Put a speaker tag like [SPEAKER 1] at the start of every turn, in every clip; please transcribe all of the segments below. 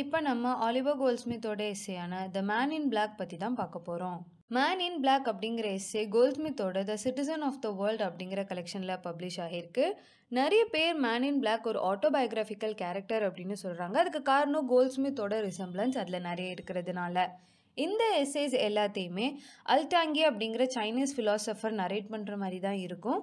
[SPEAKER 1] இப்போ நம்ம ஆலிவர் கோல்ஸ்மித்தோட இசையான த மேன் இன் பிளாக் பற்றி தான் பார்க்க போகிறோம் மேன் இன் பிளாக் அப்படிங்கிற இசை கோல்ஸ்மித்தோட the citizen of the world அப்படிங்கிற கலெக்ஷனில் பப்ளிஷ் ஆகியிருக்கு நிறைய பேர் மேன் இன் பிளாக் ஒரு ஆட்டோபயோகிராஃபிக்கல் கேரக்டர் அப்படின்னு சொல்கிறாங்க அதுக்கு காரணம் கோல்ஸ்மித்தோட ரிசம்பிளன்ஸ் அதில் நிறைய இருக்கிறதுனால இந்த எஸ்ஸேஸ் எல்லாத்தையுமே அல்டாங்கி அப்படிங்கிற சைனீஸ் ஃபிலாசபர் நரேட் பண்ணுற மாதிரி தான் இருக்கும்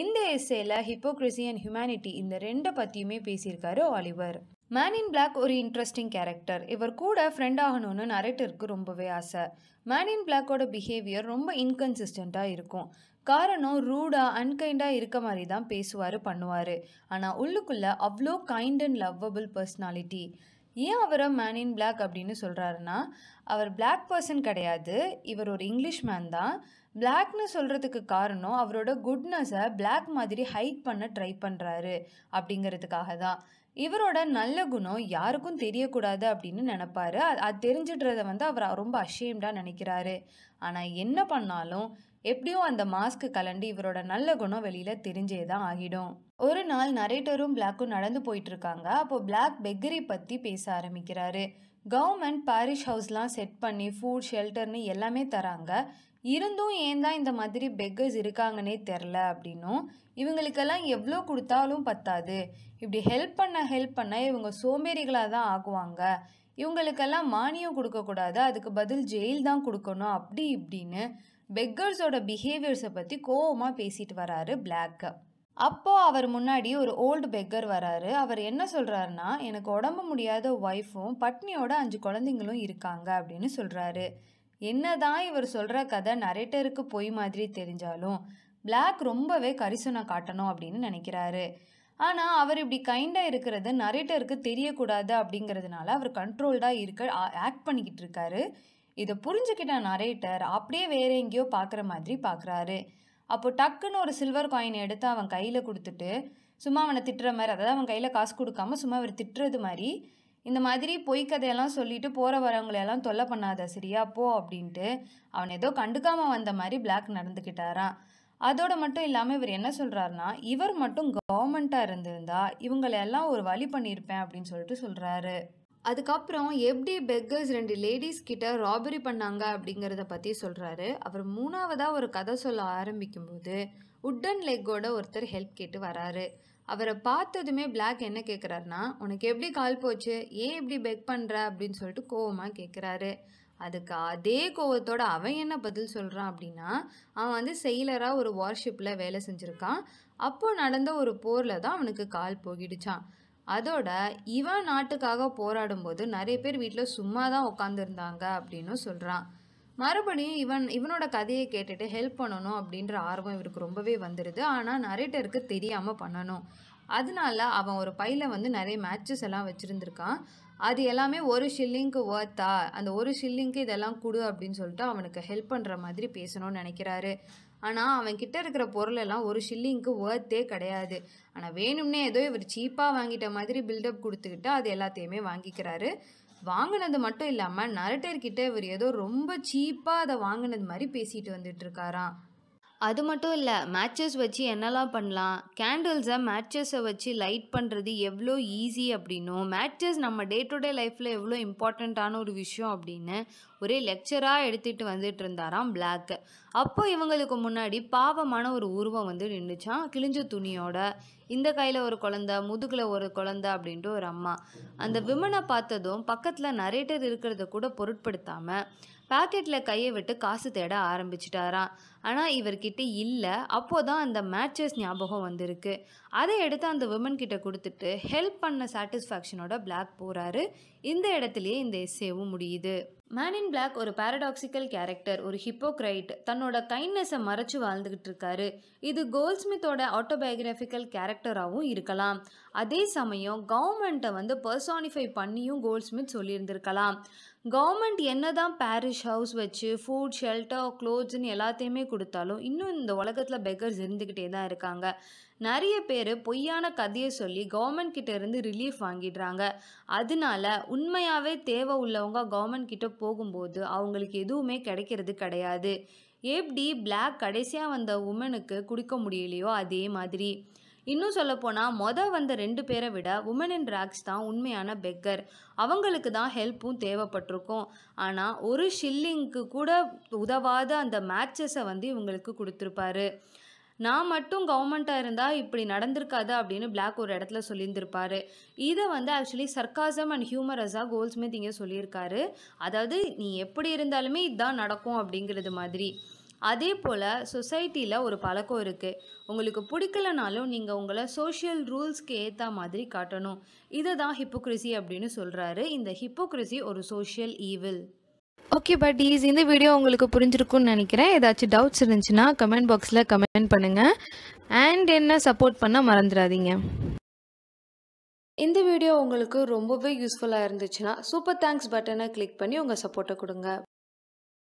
[SPEAKER 1] இந்த எஸ்ஸேல ஹிப்போக்ரஸி அண்ட் ஹியூமனிட்டி இந்த ரெண்டை பற்றியுமே பேசியிருக்காரு ஆலிவர் மேன் இன் பிளாக் ஒரு இன்ட்ரெஸ்டிங் கேரக்டர் இவர் கூட ஃப்ரெண்ட் ஆகணும்னு நரேட்டருக்கு ரொம்பவே ஆசை மேன் இன் பிளாக்கோட பிஹேவியர் ரொம்ப இன்கன்சிஸ்டண்ட்டாக இருக்கும் காரணம் ரூடாக அன்கைண்டாக இருக்க மாதிரி தான் பேசுவார் பண்ணுவார் ஆனால் உள்ளுக்குள்ளே அவ்வளோ கைண்ட் அண்ட் லவ்வபிள் பர்சனாலிட்டி ஏன் அவரை மேன் இன் பிளாக் அப்படின்னு சொல்கிறாருன்னா அவர் பிளாக் பர்சன் கிடையாது இவர் ஒரு இங்கிலீஷ் மேன் தான் பிளாக்னு சொல்கிறதுக்கு காரணம் அவரோட குட்னஸை பிளாக் மாதிரி ஹைட் பண்ண ட்ரை பண்ணுறாரு அப்படிங்கிறதுக்காக தான் இவரோட நல்ல குணம் யாருக்கும் தெரியக்கூடாது அப்படின்னு நினப்பாரு அது தெரிஞ்சிடுறத வந்து அவர் ரொம்ப அஷேம்டாக நினைக்கிறாரு ஆனால் என்ன பண்ணாலும் எப்படியும் அந்த மாஸ்க் கலண்டு இவரோட நல்ல குணம் வெளியில் தெரிஞ்சே தான் ஆகிடும் ஒரு நாள் நரேட்டரும் பிளாக்கும் நடந்து போயிட்டு இருக்காங்க அப்போ பிளாக் பெக்கரி பற்றி பேச ஆரம்பிக்கிறாரு கவர்மெண்ட் பாரிஷ் ஹவுஸ்லாம் செட் பண்ணி ஃபுட் ஷெல்டர்னு எல்லாமே தராங்க இருந்தும் ஏன் தான் இந்த மாதிரி பெக்கர்ஸ் இருக்காங்கன்னே தெரில அப்படின்னும் இவங்களுக்கெல்லாம் எவ்வளோ கொடுத்தாலும் பத்தாது இப்படி ஹெல்ப் பண்ண ஹெல்ப் பண்ண இவங்க சோம்பேறிகளாக தான் ஆகுவாங்க இவங்களுக்கெல்லாம் மானியம் கொடுக்கக்கூடாது அதுக்கு பதில் ஜெயில் தான் கொடுக்கணும் அப்படி இப்படின்னு பெக்கர்ஸோட பிஹேவியர்ஸை பற்றி கோவமாக பேசிட்டு வராரு பிளாக்கு அப்போது அவர் முன்னாடி ஒரு ஓல்டு பெக்கர் வராரு அவர் என்ன சொல்கிறாருன்னா எனக்கு உடம்பு முடியாத ஒய்ஃபும் பட்னியோட அஞ்சு குழந்தைங்களும் இருக்காங்க அப்படின்னு சொல்கிறாரு என்னதான் இவர் சொல்கிற கதை நரேட்டருக்கு பொய் மாதிரி தெரிஞ்சாலும் பிளாக் ரொம்பவே கரிசனை காட்டணும் அப்படின்னு நினைக்கிறாரு ஆனால் அவர் இப்படி கைண்டாக இருக்கிறது நரேட்டருக்கு தெரியக்கூடாது அப்படிங்கிறதுனால அவர் கண்ட்ரோல்டாக இருக்க ஆக்ட் பண்ணிக்கிட்டு இருக்காரு இதை புரிஞ்சுக்கிட்ட நரேட்டர் அப்படியே வேற எங்கேயோ பார்க்குற மாதிரி பார்க்குறாரு அப்போ டக்குன்னு ஒரு சில்வர் காயின் எடுத்து அவன் கையில் கொடுத்துட்டு சும்மா அவனை திட்டுற மாதிரி அதாவது அவன் கையில் காசு கொடுக்காம சும்மா அவர் திட்டுறது மாதிரி இந்த மாதிரி பொய்க்கதையெல்லாம் சொல்லிட்டு போகிற வரவங்களையெல்லாம் தொல்லை பண்ணாத சரியா போ அப்படின்ட்டு அவன் ஏதோ கண்டுக்காமல் வந்த மாதிரி பிளாக் நடந்துக்கிட்டாரான் அதோட மட்டும் இல்லாமல் இவர் என்ன சொல்கிறாருன்னா இவர் மட்டும் கவர்மெண்ட்டாக இருந்திருந்தா இவங்களெல்லாம் ஒரு வழி பண்ணியிருப்பேன் அப்படின்னு சொல்லிட்டு சொல்கிறாரு அதுக்கப்புறம் எப்படி பெக்கர்ஸ் ரெண்டு லேடிஸ் கிட்ட ராபரி பண்ணாங்க அப்படிங்கிறத பற்றி சொல்கிறாரு அவர் மூணாவதாக ஒரு கதை சொல்ல ஆரம்பிக்கும்போது உட்டன் லெக்கோட ஒருத்தர் ஹெல்ப் கேட்டு வராரு அவரை பார்த்ததுமே பிளாக் என்ன கேட்குறாருனா உனக்கு எப்படி கால் போச்சு ஏன் இப்படி பெக் பண்ணுற அப்படின்னு சொல்லிட்டு கோவமாக கேட்குறாரு அதுக்கு அதே கோவத்தோட அவன் என்ன பதில் சொல்கிறான் அப்படின்னா அவன் வந்து செயலராக ஒரு வார்ஷிப்பில் வேலை செஞ்சுருக்கான் அப்போது நடந்த ஒரு போரில் தான் அவனுக்கு கால் போகிடுச்சான் அதோட இவன் நாட்டுக்காக போராடும்போது நிறைய பேர் வீட்டில் சும்மா தான் உட்காந்துருந்தாங்க அப்படின்னு சொல்கிறான் மறுபடியும் இவன் இவனோட கதையை கேட்டுட்டு ஹெல்ப் பண்ணணும் அப்படின்ற ஆர்வம் இவருக்கு ரொம்பவே வந்துடுது ஆனால் நரேட்டருக்கு தெரியாமல் பண்ணணும் அதனால அவன் ஒரு பையில் வந்து நிறைய மேட்சஸ் எல்லாம் வச்சுருந்துருக்கான் அது எல்லாமே ஒரு ஷில்லிங்க்கு ஒர்த்தா அந்த ஒரு ஷில்லிங்க்கு இதெல்லாம் கொடு அப்படின்னு சொல்லிட்டு அவனுக்கு ஹெல்ப் பண்ணுற மாதிரி பேசணும்னு நினைக்கிறாரு ஆனால் அவன் கிட்ட இருக்கிற பொருள் எல்லாம் ஒரு ஷில்லிங்க்கு ஒர்த்தே கிடையாது ஆனால் வேணும்னே ஏதோ இவர் சீப்பாக வாங்கிட்ட மாதிரி பில்டப் கொடுத்துக்கிட்டு அது எல்லாத்தையுமே வாங்கிக்கிறாரு வாங்கினது மட்டும் இல்லாமல் நரட்டர்கிட்ட இவர் ஏதோ ரொம்ப சீப்பாக அதை வாங்கினது மாதிரி பேசிட்டு வந்துட்டு இருக்காராம் அது மட்டும் இல்லை மேட்சஸ் வச்சு என்னெல்லாம் பண்ணலாம் கேண்டில்ஸை மேட்சஸை வச்சு லைட் பண்ணுறது எவ்வளோ ஈஸி அப்படின்னும் மேட்சஸ் நம்ம டே டு டே லைஃப்பில் எவ்வளோ இம்பார்ட்டண்ட்டான ஒரு விஷயம் அப்படின்னு ஒரே லெக்சராக எடுத்துகிட்டு வந்துட்டு இருந்தாராம் பிளாக்கு அப்போ இவங்களுக்கு முன்னாடி பாவமான ஒரு உருவம் வந்து நின்றுச்சான் கிழிஞ்ச துணியோட இந்த கையில் ஒரு குழந்த முதுகில் ஒரு குழந்த அப்படின்ட்டு ஒரு அம்மா அந்த விமனை பார்த்ததும் பக்கத்தில் நரேட்டர் இருக்கிறத கூட பொருட்படுத்தாமல் பாக்கெட்டில் கையை விட்டு காசு தேட ஆரம்பிச்சிட்டாராம் ஆனால் இவர்கிட்ட இல்லை அப்போது தான் அந்த மேட்சஸ் ஞாபகம் வந்திருக்கு அதை எடுத்து அந்த விமன் கிட்ட கொடுத்துட்டு ஹெல்ப் பண்ண சாட்டிஸ்ஃபேக்ஷனோட பிளாக் போகிறாரு இந்த இடத்துலையே இந்த எஸ்ஏவும் முடியுது மேன் இன் பிளாக் ஒரு பாரடாக்சிக்கல் கேரக்டர் ஒரு ஹிப்போக்ரைட் தன்னோட கைண்ட்னஸை மறைச்சு வாழ்ந்துகிட்டு இருக்காரு இது கோல்ஸ்மித்தோட ஆட்டோபயோகிராஃபிக்கல் கேரக்டராகவும் இருக்கலாம் அதே சமயம் கவர்மெண்ட்டை வந்து பர்சானிஃபை பண்ணியும் கோல்ஸ்மித் சொல்லியிருந்திருக்கலாம் கவர்மெண்ட் என்ன தான் பேரிஷ் ஹவுஸ் வச்சு ஃபுட் ஷெல்டர் க்ளோத்ஸ்னு எல்லாத்தையுமே கொடுத்தாலும் இன்னும் இந்த உலகத்தில் பெக்கர்ஸ் இருந்துக்கிட்டே தான் இருக்காங்க நிறைய பேர் பொய்யான கதையை சொல்லி கவர்மெண்ட் கிட்ட இருந்து ரிலீஃப் வாங்கிடுறாங்க அதனால உண்மையாகவே தேவை உள்ளவங்க கவர்மெண்ட் கிட்ட போகும்போது அவங்களுக்கு எதுவுமே கிடைக்கிறது கிடையாது எப்படி பிளாக் கடைசியாக வந்த உமனுக்கு குடிக்க முடியலையோ அதே மாதிரி இன்னும் சொல்லப்போனால் மொதல் வந்த ரெண்டு பேரை விட உமன் இன் ராக்ஸ் தான் உண்மையான பெக்கர் அவங்களுக்கு தான் ஹெல்ப்பும் தேவைப்பட்டிருக்கும் ஆனால் ஒரு ஷில்லிங்க்கு கூட உதவாத அந்த மேட்சஸை வந்து இவங்களுக்கு கொடுத்துருப்பாரு நான் மட்டும் கவர்மெண்ட்டாக இருந்தால் இப்படி நடந்திருக்காது அப்படின்னு பிளாக் ஒரு இடத்துல சொல்லியிருந்திருப்பாரு இதை வந்து ஆக்சுவலி சர்க்காசம் அண்ட் ஹியூமரஸாக கோல்ஸ்மித் இங்கே சொல்லியிருக்காரு அதாவது நீ எப்படி இருந்தாலுமே இதுதான் நடக்கும் அப்படிங்கிறது மாதிரி அதே போல் சொசைட்டியில் ஒரு பழக்கம் இருக்குது உங்களுக்கு பிடிக்கலனாலும் நீங்கள் உங்களை சோஷியல் ரூல்ஸ்க்கு ஏற்ற மாதிரி காட்டணும் இதை தான் ஹிப்போக்ரிசி அப்படின்னு சொல்கிறாரு இந்த ஹிப்போக்ரிசி ஒரு social evil okay but is இந்த வீடியோ உங்களுக்கு புரிஞ்சிருக்கும்னு நினைக்கிறேன் ஏதாச்சும் டவுட்ஸ் இருந்துச்சுன்னா கமெண்ட் பாக்ஸில் கமெண்ட் பண்ணுங்கள் அண்ட் என்ன சப்போர்ட் பண்ண மறந்துடாதீங்க இந்த வீடியோ உங்களுக்கு ரொம்பவே யூஸ்ஃபுல்லாக இருந்துச்சுன்னா சூப்பர் தேங்க்ஸ் பட்டனை கிளிக் பண்ணி உங்கள் சப்போர்ட்டை கொடுங்க